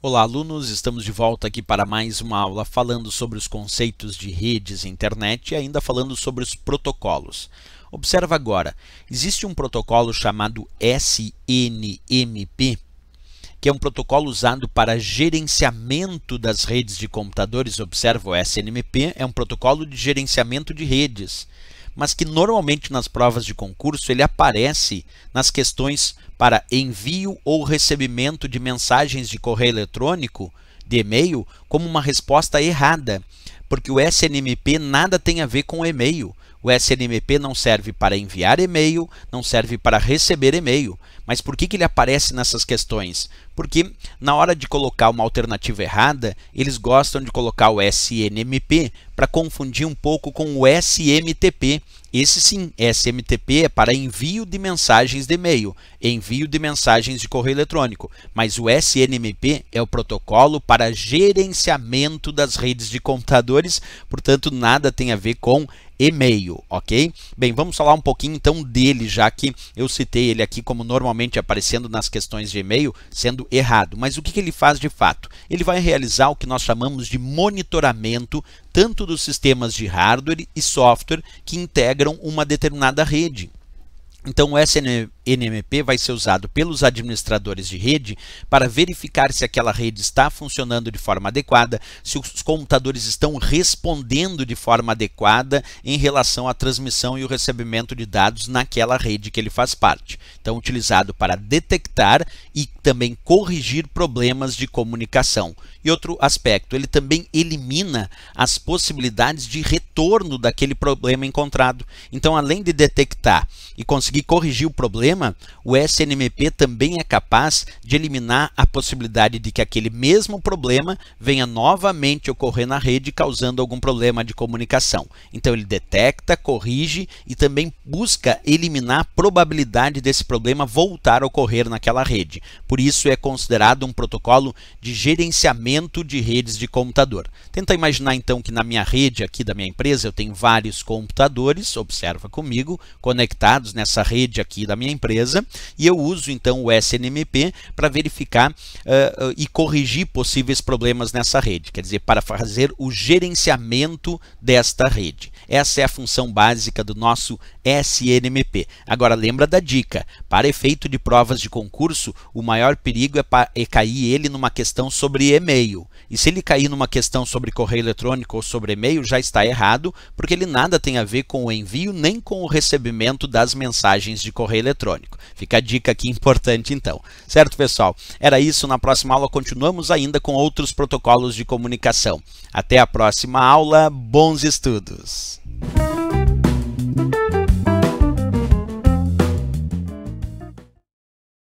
Olá, alunos! Estamos de volta aqui para mais uma aula falando sobre os conceitos de redes e internet e ainda falando sobre os protocolos. Observa agora, existe um protocolo chamado SNMP, que é um protocolo usado para gerenciamento das redes de computadores. Observa, o SNMP é um protocolo de gerenciamento de redes mas que normalmente nas provas de concurso ele aparece nas questões para envio ou recebimento de mensagens de correio eletrônico, de e-mail, como uma resposta errada, porque o SNMP nada tem a ver com e-mail. O SNMP não serve para enviar e-mail, não serve para receber e-mail. Mas por que, que ele aparece nessas questões? Porque na hora de colocar uma alternativa errada, eles gostam de colocar o SNMP para confundir um pouco com o SMTP. Esse sim, SMTP é para envio de mensagens de e-mail, envio de mensagens de correio eletrônico, mas o SNMP é o protocolo para gerenciamento das redes de computadores, portanto, nada tem a ver com e-mail, ok? Bem, vamos falar um pouquinho então dele, já que eu citei ele aqui como normalmente aparecendo nas questões de e-mail, sendo errado. Mas o que, ele faz de fato? Ele vai realizar o que nós chamamos de monitoramento tanto dos sistemas de hardware e software que integram uma determinada rede. Então, o SNMP NMP vai ser usado pelos administradores de rede para verificar se aquela rede está funcionando de forma adequada, se os computadores estão respondendo de forma adequada em relação à transmissão e o recebimento de dados naquela rede que ele faz parte. Então, utilizado para detectar e também corrigir problemas de comunicação. E outro aspecto, ele também elimina as possibilidades de retorno daquele problema encontrado. Então, além de detectar e conseguir corrigir o problema, o SNMP também é capaz de eliminar a possibilidade de que aquele mesmo problema venha novamente ocorrer na rede, causando algum problema de comunicação. Então ele detecta, corrige e também busca eliminar a probabilidade desse problema voltar a ocorrer naquela rede. Por isso é considerado um protocolo de gerenciamento de redes de computador. Tenta imaginar então que na minha rede aqui da minha empresa eu tenho vários computadores, observa comigo, conectados nessa rede aqui da minha empresa empresa e eu uso então o SNMP para verificar uh, e corrigir possíveis problemas nessa rede, quer dizer, para fazer o gerenciamento desta rede. Essa é a função básica do nosso SNMP. Agora lembra da dica: para efeito de provas de concurso, o maior perigo é, é cair ele numa questão sobre e-mail. E se ele cair numa questão sobre correio eletrônico ou sobre e-mail, já está errado, porque ele nada tem a ver com o envio nem com o recebimento das mensagens de correio eletrônico. Fica a dica aqui importante então. Certo, pessoal? Era isso. Na próxima aula continuamos ainda com outros protocolos de comunicação. Até a próxima aula. Bons estudos! Thank you.